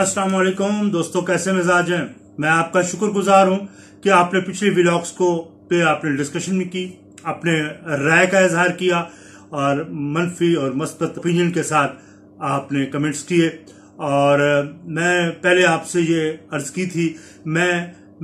अस्सलाम वालेकुम दोस्तों कैसे मिजाज हैं मैं आपका शुक्रगुजार हूं कि आपने पिछले व्लॉग्स को पे आपने डिस्कशन भी की अपने राय का इजहार किया और मनफी और मस्बत ओपिनियन के साथ आपने कमेंट्स किए और मैं पहले आपसे ये अर्ज की थी मैं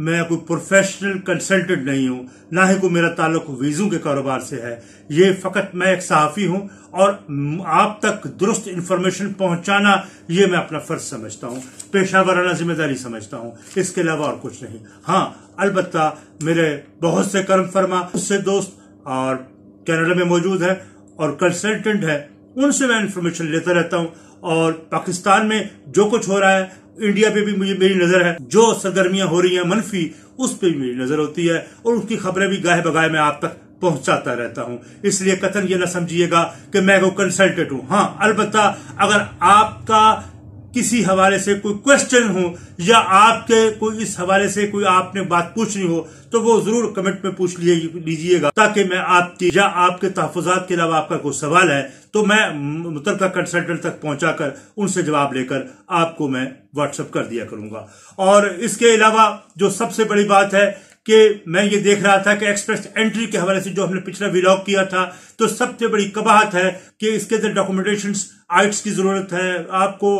मैं कोई प्रोफेशनल कंसल्टेंट नहीं हूं ना ही कोई मेरा ताल्लुक वीज़ों के कारोबार से है ये फ़कत मैं एक सहाफ़ी हूं और आप तक दुरुस्त इंफॉर्मेशन पहुंचाना ये मैं अपना फ़र्ज समझता हूँ पेशा वाराना जिम्मेदारी समझता हूँ इसके अलावा और कुछ नहीं हाँ अलबत् मेरे बहुत से कर्म फरमा उससे दोस्त और कैनेडा में मौजूद है और कंसल्टेंट है उनसे मैं इन्फॉर्मेशन लेता रहता हूँ और पाकिस्तान में जो कुछ हो रहा है इंडिया पे भी मुझे मेरी नजर है जो सरगर्मियां हो रही हैं मनफी उस पर भी मेरी नजर होती है और उसकी खबरें भी गाहे बगाहे मैं आप तक पहुंचाता रहता हूं इसलिए कथन ये ना समझिएगा कि मैं वो कंसल्टेंट हूं हाँ अलबत्ता अगर आपका किसी हवाले से कोई क्वेश्चन हो या आपके कोई इस हवाले से कोई आपने बात पूछनी हो तो वो जरूर कमेंट में पूछ लीजिएगा ताकि मैं आपकी या आपके तहफात के अलावा आपका कोई सवाल है तो मैं मुतल कंसल्टेंट तक पहुंचाकर उनसे जवाब लेकर आपको मैं व्हाट्सअप कर दिया करूंगा और इसके अलावा जो सबसे बड़ी बात है कि मैं ये देख रहा था कि एक्सप्रेस एंट्री के हवाले से जो हमने पिछला विलॉग किया था तो सबसे बड़ी कबाहत है कि इसके अंदर डॉक्यूमेंटेशन आइट्स की जरूरत है आपको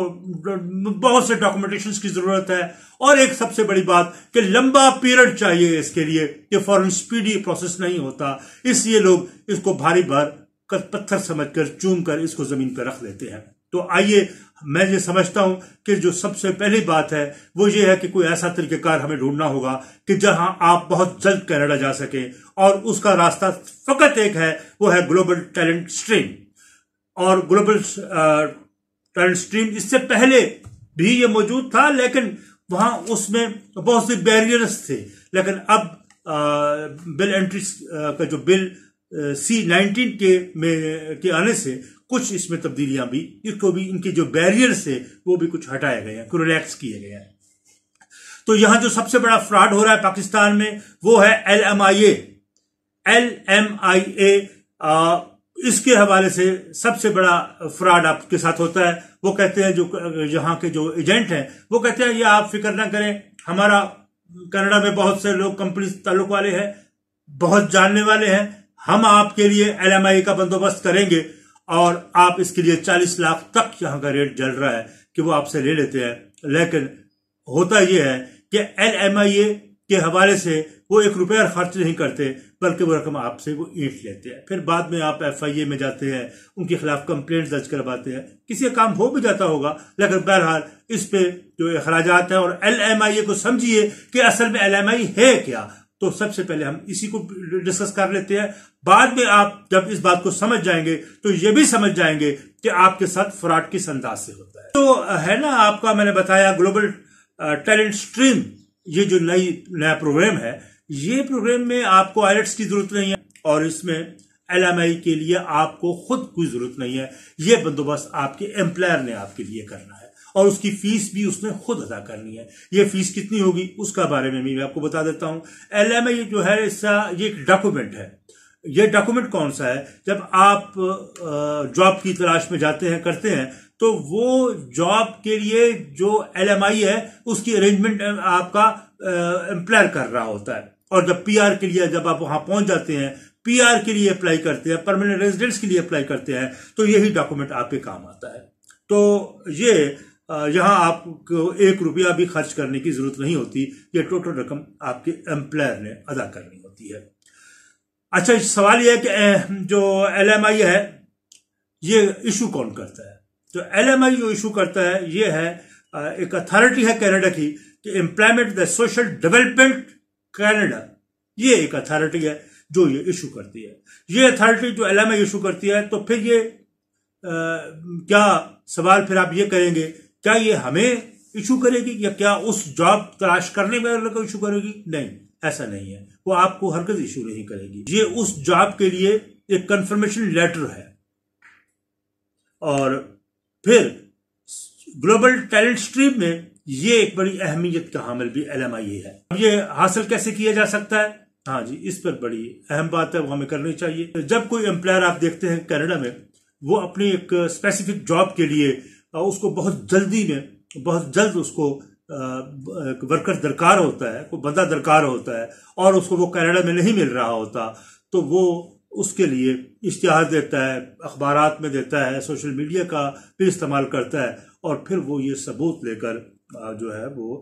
बहुत से डॉक्यूमेंटेशन की जरूरत है और एक सबसे बड़ी बात कि लंबा पीरियड चाहिए इसके लिए कि फॉरन स्पीडी प्रोसेस नहीं होता इसलिए लोग इसको भारी भर पत्थर समझकर चूम कर इसको जमीन पर रख लेते हैं तो आइए मैं ये समझता हूं कि जो सबसे पहली बात है वो ये है कि कोई ऐसा तरीकेकार हमें ढूंढना होगा कि जहां आप बहुत जल्द कनाडा जा सके और उसका रास्ता फकत एक है वो है ग्लोबल टैलेंट स्ट्रीम और ग्लोबल टैलेंट स्ट्रीम इससे पहले भी ये मौजूद था लेकिन वहां उसमें बहुत से बैरियर्स थे लेकिन अब आ, बिल एंट्री का जो बिल सी नाइनटीन के में के आने से कुछ इसमें तब्दीलियां भी इसको भी इनके जो बैरियर्स है वो भी कुछ हटाए गए हैं रिलैक्स किए गए हैं तो यहां जो सबसे बड़ा फ्रॉड हो रहा है पाकिस्तान में वो है L M I A L M I A इसके हवाले से सबसे बड़ा फ्रॉड आपके साथ होता है वो कहते हैं जो यहाँ के जो एजेंट हैं वो कहते हैं ये आप फिक्र ना करें हमारा कनाडा में बहुत से लोग कंपनी ताल्लुक वाले हैं बहुत जानने वाले हैं हम आपके लिए एल का बंदोबस्त करेंगे और आप इसके लिए 40 लाख तक यहां का रेट जल रहा है कि वो आपसे ले लेते हैं लेकिन होता यह है कि एल के हवाले से वो एक रुपया खर्च नहीं करते बल्कि वो रकम आपसे वो ईट लेते हैं फिर बाद में आप एफ आई ए में जाते हैं उनके खिलाफ कंप्लेंट दर्ज करवाते हैं किसी का काम हो भी जाता होगा लेकिन बहरहाल इस पे जो अखराज हैं और एल एम आई ए को समझिए कि असल में एल एम आई है क्या तो सबसे पहले हम इसी को डिस्कस कर लेते हैं बाद में आप जब इस बात को समझ जाएंगे तो ये भी समझ जाएंगे कि आपके साथ फ्रॉड किस अंदाज से होता है तो है ना आपका मैंने बताया ग्लोबल टैलेंट स्ट्रीम ये जो नई नया प्रोग्राम है ये प्रोग्राम में आपको आयलट्स की जरूरत नहीं है और इसमें एल के लिए आपको खुद कोई जरूरत नहीं है ये बंदोबस्त आपके एम्प्लॉयर ने आपके लिए करना है और उसकी फीस भी उसने खुद अदा करनी है ये फीस कितनी होगी उसका बारे में भी मैं आपको बता देता हूं एल एम जो है इसका ये एक डॉक्यूमेंट है ये डॉक्यूमेंट कौन सा है जब आप जॉब की तलाश में जाते हैं करते हैं तो वो जॉब के लिए जो एल है उसकी अरेंजमेंट आपका एम्प्लॉयर कर रहा होता है और जब पीआर के लिए जब आप वहां पहुंच जाते हैं पीआर के लिए अप्लाई करते हैं परमानेंट रेजिडेंस के लिए अप्लाई करते हैं तो यही डॉक्यूमेंट आपके काम आता है तो ये यहां आपको एक रुपया भी खर्च करने की जरूरत नहीं होती ये टोटल रकम आपके एम्प्लॉयर ने अदा करनी होती है अच्छा सवाल यह है कि जो एल है ये इशू कौन करता है जो एल जो इशू करता है ये है एक अथॉरिटी है कनाडा की कि employment the social development Canada ये एक अथॉरिटी है जो ये इशू करती है ये अथॉरिटी जो एल इशू करती है तो फिर ये आ, क्या सवाल फिर आप ये करेंगे क्या ये हमें इशू करेगी या क्या उस जॉब तलाश करने वाले को इशू करेगी नहीं ऐसा नहीं है वो आपको हरकत इशू नहीं करेगी ये उस जॉब के लिए एक कंफर्मेशन लेटर है और फिर ग्लोबल टैलेंट स्ट्रीम में ये एक बड़ी अहमियत का हामिल भी एल है अब ये हासिल कैसे किया जा सकता है हाँ जी इस पर बड़ी अहम बात है वो हमें करनी चाहिए जब कोई एम्प्लॉयर आप देखते हैं कनाडा में वो अपनी एक स्पेसिफिक जॉब के लिए उसको बहुत जल्दी में बहुत जल्द उसको वर्कर दरकार होता है कोई बंदा दरकार होता है और उसको वो कनाडा में नहीं मिल रहा होता तो वो उसके लिए इश्तहार देता है अखबार में देता है सोशल मीडिया का भी इस्तेमाल करता है और फिर वो ये सबूत लेकर जो है वो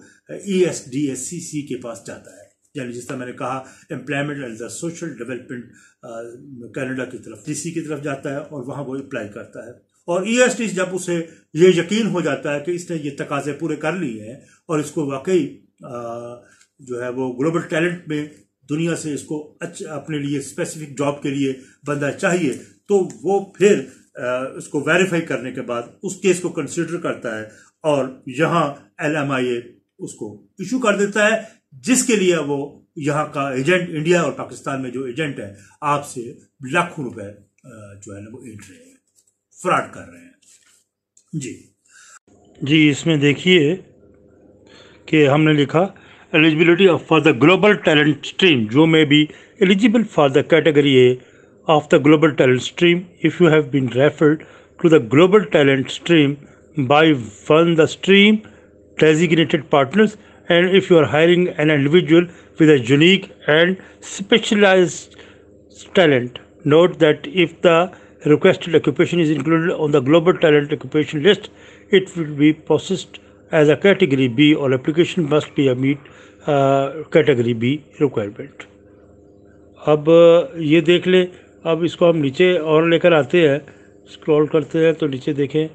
E S D S C C के पास जाता है यानी जिस तरह मैंने कहा employment and the social development Canada की तरफ सी की तरफ जाता है और वहाँ वो अप्लाई करता है और ईएसटी e जब उसे ये यकीन हो जाता है कि इसने ये तकाजे पूरे कर लिए हैं और इसको वाकई जो है वो ग्लोबल टैलेंट में दुनिया से इसको अच्छा अपने लिए स्पेसिफिक जॉब के लिए बंदा चाहिए तो वो फिर इसको वेरीफाई करने के बाद उस केस को कंसिडर करता है और यहाँ एल एम आई ए उसको इशू कर देता है जिसके लिए वो यहाँ का एजेंट इंडिया और पाकिस्तान में जो एजेंट है आपसे लाखों रुपए जो है ना वो एंट्री रहे हैं फ्रॉड कर रहे हैं जी जी इसमें देखिए कि हमने लिखा eligibility of for the global talent stream जो may be eligible for the category A of the global talent stream if you have been referred to the global talent stream by one the stream designated partners and if you are hiring an individual with a unique and specialise talent note that if the requested occupation is included on the global talent occupation list, it will be processed as a category B or application must be a meet uh, category B requirement. अब ये देख लें अब इसको हम नीचे और लेकर आते हैं स्क्रॉल करते हैं तो नीचे देखें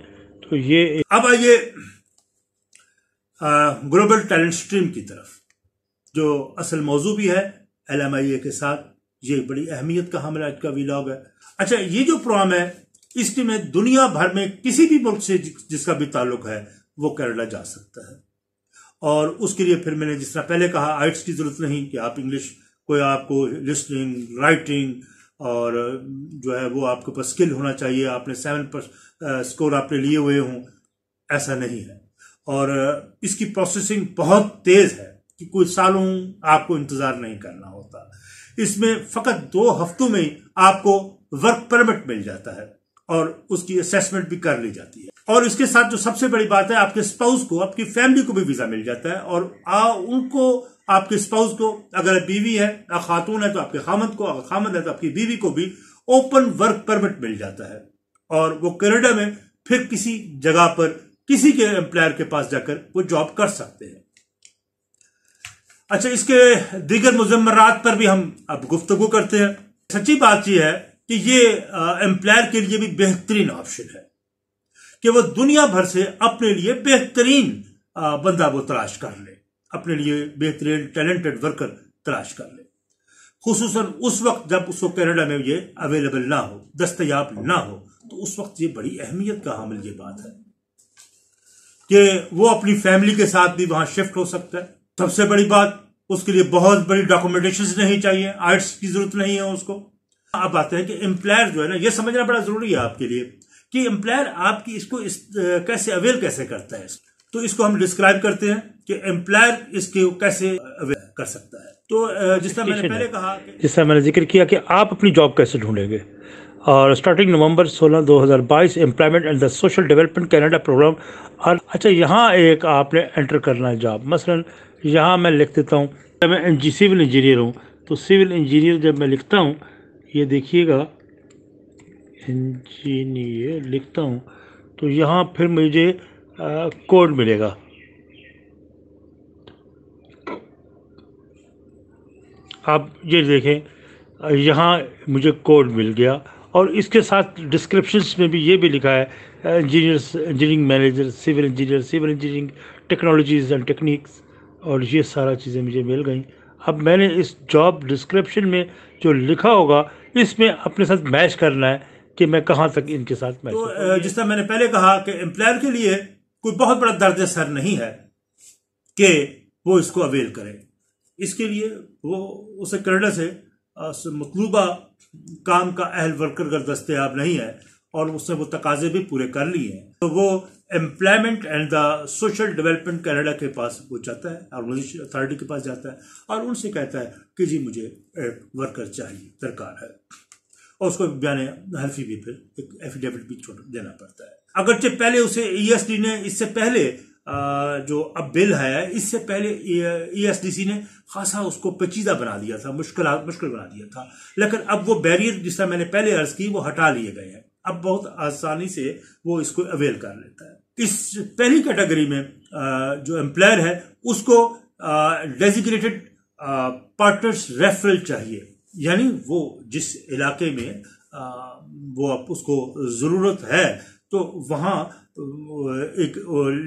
तो ये अब आइए ग्लोबल टैलेंट स्ट्रीम की तरफ जो असल मौजू भी है एल के साथ ये बड़ी अहमियत का हमारा आज का विलाग है अच्छा ये जो प्रोग्राम है इसके में दुनिया भर में किसी भी मुल्क से जिसका भी ताल्लुक है वो कनाडा जा सकता है और उसके लिए फिर मैंने जिस तरह पहले कहा आइट्स की जरूरत नहीं कि आप इंग्लिश कोई आपको लिस्निंग राइटिंग और जो है वो आपके पास स्किल होना चाहिए आपने सेवन पर स्कोर आपने लिए हुए हों ऐसा नहीं है और इसकी प्रोसेसिंग बहुत तेज है कि कुछ सालों आपको इंतजार नहीं करना होता इसमें फकत दो हफ्तों में आपको वर्क परमिट मिल जाता है और उसकी असेसमेंट भी कर ली जाती है और इसके साथ जो सबसे बड़ी बात है आपके स्पाउस को आपकी फैमिली को भी वीजा मिल जाता है और आ, उनको आपके स्पाउस को अगर बीवी है खातून है तो आपके खामद को अगर खामद है तो आपकी बीवी को भी ओपन वर्क परमिट मिल जाता है और वो कनाडा में फिर किसी जगह पर किसी के एम्प्लॉयर के पास जाकर वो जॉब कर सकते हैं अच्छा इसके दीगर मुजम्मरात पर भी हम अब गुफ्तगु करते हैं सच्ची बात यह है कि ये एम्प्लॉयर के लिए भी बेहतरीन ऑप्शन है कि वो दुनिया भर से अपने लिए बेहतरीन बंदा वो तलाश कर ले अपने लिए बेहतरीन टैलेंटेड वर्कर तलाश कर ले खूस उस वक्त जब उसको कैनेडा में ये अवेलेबल ना हो दस्तयाब ना हो तो उस वक्त ये बड़ी अहमियत का हामिल ये बात है कि वो अपनी फैमिली के साथ भी वहां शिफ्ट हो सकता है सबसे बड़ी बात उसके लिए बहुत बड़ी डॉक्यूमेंटेशन नहीं चाहिए आर्ट्स की जरूरत नहीं है उसको आप आते हैं कि एम्प्लायर जो है ना ये समझना बड़ा जरूरी है आपके लिए कि एम्प्लायर आपकी इसको इस, कैसे अवेल कैसे करता है तो इसको हम डिस्क्राइब करते हैं कि एम्प्लायर इसके कैसे अवेल कर सकता है तो तरह मैंने पहले कहा जिस तरह मैंने जिक्र किया कि आप अपनी जॉब कैसे ढूंढेंगे और starting November 16 2022 employment and the social development Canada program और अच्छा यहाँ एक आपने एंटर करना है जॉब मसलन यहाँ मैं लिख देता हूँ जब मैं सिविल इंजीनियर हूँ तो सिविल इंजीनियर जब मैं लिखता हूँ ये देखिएगा इंजीनियर लिखता हूँ तो यहाँ फिर मुझे कोड मिलेगा आप ये देखें यहाँ मुझे कोड मिल गया और इसके साथ डिस्क्रिप्शन में भी ये भी लिखा है engineers engineering manager civil engineer civil engineering technologies and techniques और ये सारा चीज़ें मुझे मिल गई अब मैंने इस जॉब डिस्क्रिप्शन में जो लिखा होगा इसमें अपने साथ मैच करना है कि मैं कहाँ तक इनके साथ मैच तो जिस तरह मैंने पहले कहा कि एम्प्लॉयर के लिए कोई बहुत बड़ा दर्द सर नहीं है कि वो इसको अवेल करे इसके लिए वो उसे करने से मतलूबा काम का अहल वर्कर अगर दस्तियाब नहीं है और उसने वो तकाजे भी पूरे कर लिए हैं तो वो employment and the social development Canada के पास वो जाता है ऑर्गेनाइजेशन अथॉरिटी के पास जाता है और उनसे कहता है कि जी मुझे वर्कर चाहिए दरकार है और उसको बयान हल्फी भी फिर एक एफिडेविट भी छोड़ देना पड़ता है अगरचे पहले उसे ई e ने इससे पहले जो अब बिल है इससे पहले ई e, e ने खासा उसको पेचीदा बना दिया था मुश्किल मुश्किल बना दिया था लेकिन अब वो बैरियर जिसका मैंने पहले अर्ज की वो हटा लिए गए हैं अब बहुत आसानी से वो इसको अवेल कर लेता है इस पहली कैटेगरी में जो एम्प्लॉयर है उसको डेजिग्नेटेड पार्टनर्स रेफरल चाहिए यानी वो जिस इलाके में वो आप उसको ज़रूरत है तो वहाँ एक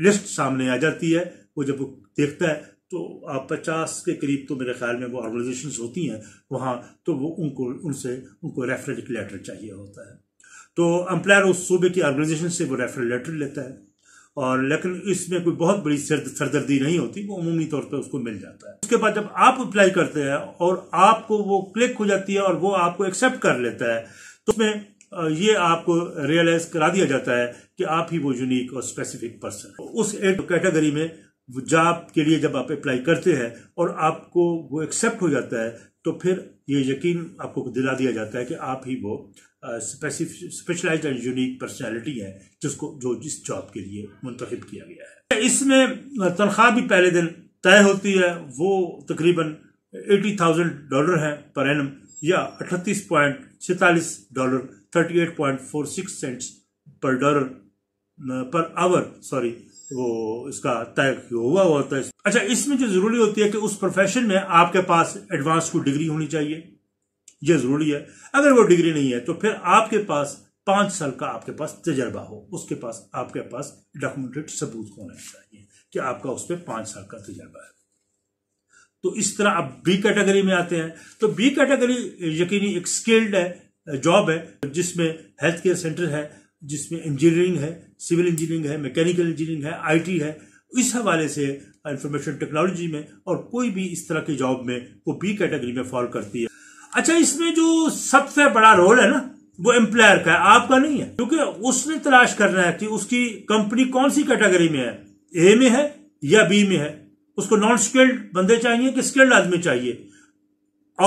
लिस्ट सामने आ जाती है वो जब देखता है तो आप पचास के करीब तो मेरे ख्याल में वो ऑर्गेनाइजेशन होती हैं वहाँ तो वो उनको उनसे उनको रेफरल लेटर चाहिए होता है तो एम्प्लायर उस सूबे की ऑर्गेनाइजेशन से वो रेफरल लेटर लेता है और लेकिन इसमें कोई बहुत बड़ी सरद सरदर्दी नहीं होती वो अमूमी तौर पर उसको मिल जाता है उसके बाद जब आप अप्लाई करते हैं और आपको वो क्लिक हो जाती है और वो आपको एक्सेप्ट कर लेता है तो उसमें ये आपको रियलाइज करा दिया जाता है कि आप ही वो यूनिक और स्पेसिफिक पर्सन उस एक कैटेगरी में जॉब के लिए जब आप अप्लाई करते हैं और आपको वो एक्सेप्ट हो जाता है तो फिर ये यकीन आपको दिला दिया जाता है कि आप ही वो स्पेशलाइज एंड यूनिक पर्सनैलिटी है जिसको जो जिस जॉब के लिए मुंतब किया गया है इसमें तनख्वाह भी पहले दिन तय होती है वो तकरीबन एटी थाउजेंड डॉलर है पर एनम या अठतीस पॉइंट सैतालीस dollar thirty eight point four six cents per dollar per hour sorry वो इसका तय हुआ होता है अच्छा इसमें जो जरूरी होती है कि उस प्रोफेशन में आपके पास एडवांस को डिग्री होनी चाहिए ये जरूरी है अगर वो डिग्री नहीं है तो फिर आपके पास पांच साल का आपके पास तजर्बा हो उसके पास आपके पास डॉक्यूमेंटेड सबूत होना चाहिए कि आपका उस पर पांच साल का तजर्बा है तो इस तरह आप बी कैटेगरी में आते हैं तो बी कैटेगरी यकीनी एक स्किल्ड है जॉब है जिसमें हेल्थ केयर सेंटर है जिसमें इंजीनियरिंग है सिविल इंजीनियरिंग है मैकेनिकल इंजीनियरिंग है आईटी है इस हवाले से इंफॉर्मेशन टेक्नोलॉजी में और कोई भी इस तरह की जॉब में वो बी कैटेगरी में फॉल करती है अच्छा इसमें जो सबसे बड़ा रोल है ना वो एम्प्लॉयर का है आपका नहीं है क्योंकि उसने तलाश करना है कि उसकी कंपनी कौन सी कैटेगरी में है ए में है या बी में है उसको नॉन स्किल्ड बंदे चाहिए कि स्किल्ड आदमी चाहिए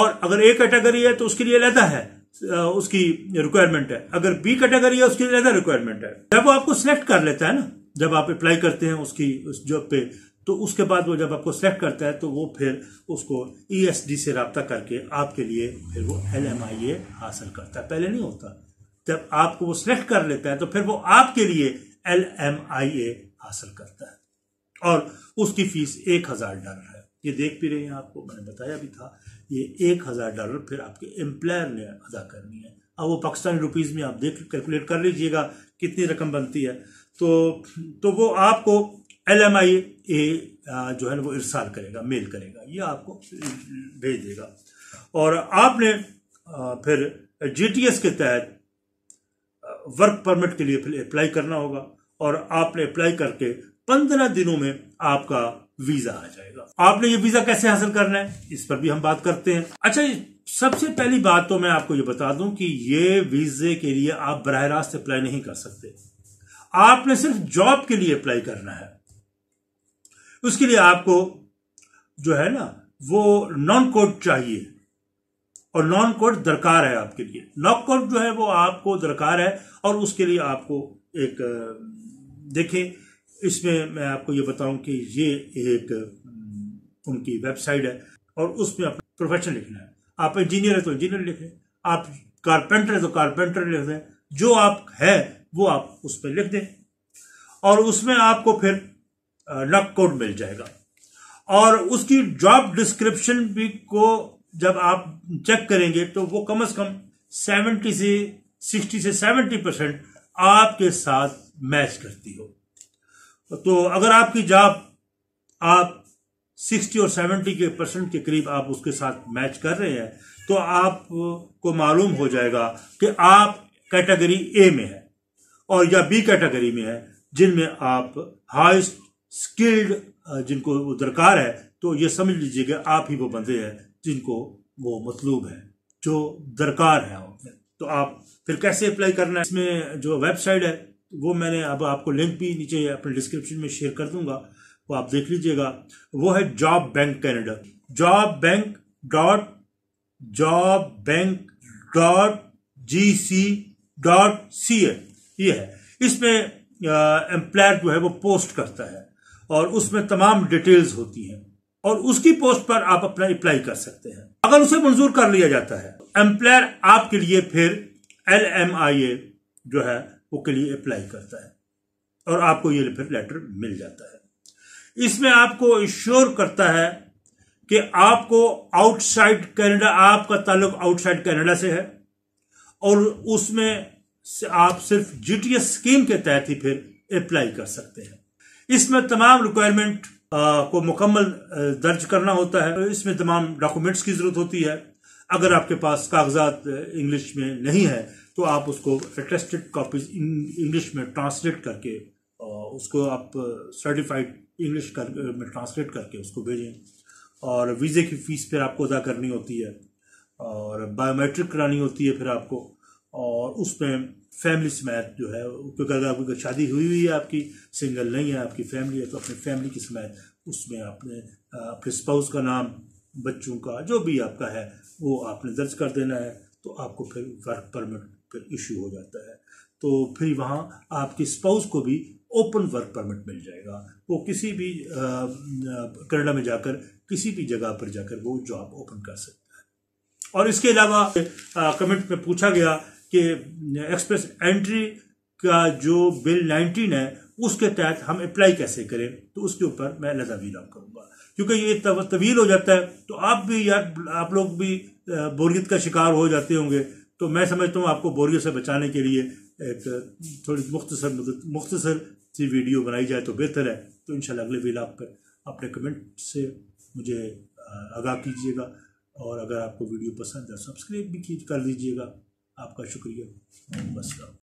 और अगर ए कैटेगरी है तो उसके लिए लहदा है उसकी रिक्वायरमेंट है अगर बी कैटेगरी है उसके लिए लहदा रिक्वायरमेंट है जब वो आपको सिलेक्ट कर लेता है ना जब आप अप्लाई करते हैं उसकी उस जॉब पे तो उसके बाद वो जब आपको सेलेक्ट करता है तो वो फिर उसको ई एस डी से रबता करके आपके लिए फिर वो एल एम आई ए हासिल करता है पहले नहीं होता जब आपको वो सिलेक्ट कर लेता है तो फिर वो आपके लिए एल एम आई ए हासिल करता है और उसकी फीस एक हज़ार डॉलर है ये देख भी रहे हैं आपको मैंने बताया भी था ये एक हज़ार डॉलर फिर आपके एम्प्लॉयर ने अदा करनी है अब वो पाकिस्तानी रुपीज़ में आप देख कैलकुलेट कर लीजिएगा कितनी रकम बनती है तो तो वो आपको एल एम आई ए जो है ना वो इरसाल करेगा मेल करेगा ये आपको भेज देगा और आपने फिर जी टी एस के तहत वर्क परमिट के लिए फिर अप्लाई करना होगा और आपने अप्लाई करके पंद्रह दिनों में आपका वीजा आ जाएगा आपने ये वीजा कैसे हासिल करना है इस पर भी हम बात करते हैं अच्छा सबसे पहली बात तो मैं आपको ये बता दूं कि ये वीजे के लिए आप बरह रास्त अप्लाई नहीं कर सकते आपने सिर्फ जॉब के लिए अप्लाई करना है उसके लिए आपको जो है ना वो नॉन कोड चाहिए और नॉन कोड दरकार है आपके लिए नॉन कोड जो है वो आपको दरकार है और उसके लिए आपको एक देखें इसमें मैं आपको ये बताऊं कि ये एक उनकी वेबसाइट है और उसमें आप प्रोफेशन लिखना है आप इंजीनियर है तो इंजीनियर लिखें आप कारपेंटर है तो कारपेंटर लिख दें जो आप है वो आप उस पर लिख दें और उसमें आपको फिर नक कोड मिल जाएगा और उसकी जॉब डिस्क्रिप्शन भी को जब आप चेक करेंगे तो वो कम से कम सेवेंटी से सिक्सटी से सेवेंटी परसेंट आपके साथ मैच करती हो तो अगर आपकी जॉब आप सिक्सटी और सेवेंटी के परसेंट के करीब आप उसके साथ मैच कर रहे हैं तो आपको मालूम हो जाएगा कि आप कैटेगरी ए में है और या बी कैटेगरी में है जिनमें आप हाईस्ट स्किल्ड जिनको दरकार है तो ये समझ लीजिएगा आप ही वो बंदे हैं जिनको वो मतलूब है जो दरकार है तो आप फिर कैसे अप्लाई करना है इसमें जो वेबसाइट है वो मैंने अब आपको लिंक भी नीचे अपने डिस्क्रिप्शन में शेयर कर दूंगा वो आप देख लीजिएगा वो है job bank Canada job bank dot job bank dot G C dot C A ये है इसमें एम्प्लॉयर जो है वो पोस्ट करता है और उसमें तमाम डिटेल्स होती हैं और उसकी पोस्ट पर आप अपना अप्लाई कर सकते हैं अगर उसे मंजूर कर लिया जाता है एम्प्लॉयर आपके लिए फिर एल एम आई ए जो है वो के लिए अप्लाई करता है और आपको ये फिर लेटर मिल जाता है इसमें आपको इश्योर करता है कि आपको आउटसाइड कनाडा आपका ताल्लुक आउटसाइड कनाडा से है और उसमें आप सिर्फ जीटीएस स्कीम के तहत ही फिर अप्लाई कर सकते हैं इसमें तमाम रिक्वायरमेंट को मुकम्मल दर्ज करना होता है इसमें तमाम डॉक्यूमेंट्स की जरूरत होती है अगर आपके पास कागजात इंग्लिश में नहीं है तो आप उसको अटेस्टेड कॉपीज इंग्लिश में ट्रांसलेट करके उसको आप सर्टिफाइड इंग्लिश कर में ट्रांसलेट करके उसको भेजें और वीज़े की फ़ीस फिर आपको अदा करनी होती है और बायोमेट्रिक करानी होती है फिर आपको और उसमें फैमिली समेत जो है क्योंकि अगर आपकी शादी हुई हुई है आपकी सिंगल नहीं है आपकी फैमिली है तो अपने फैमिली की समेत उसमें आपने अपने स्पाउस का नाम बच्चों का जो भी आपका है वो आपने दर्ज कर देना है तो आपको फिर वर्क परमिट फिर इशू हो जाता है तो फिर वहाँ आपके स्पाउस को भी ओपन वर्क परमिट मिल जाएगा वो किसी भी कनाडा में जाकर किसी भी जगह पर जाकर वो जॉब ओपन कर सकता है और इसके अलावा कमेंट में पूछा गया के एक्सप्रेस एंट्री का जो बिल 19 है उसके तहत हम अप्लाई कैसे करें तो उसके ऊपर मैं भी रख करूँगा क्योंकि ये तवील हो जाता है तो आप भी यार आप लोग भी बोरियत का शिकार हो जाते होंगे तो मैं समझता हूँ आपको बोरियत से बचाने के लिए एक थोड़ी मुख्तसर मुख्तसर सी वीडियो बनाई जाए तो बेहतर है तो इन अगले वील आप पर अपने कमेंट से मुझे आगाह कीजिएगा और अगर आपको वीडियो पसंद है सब्सक्राइब भी कर दीजिएगा आपका शुक्रिया नमस्कार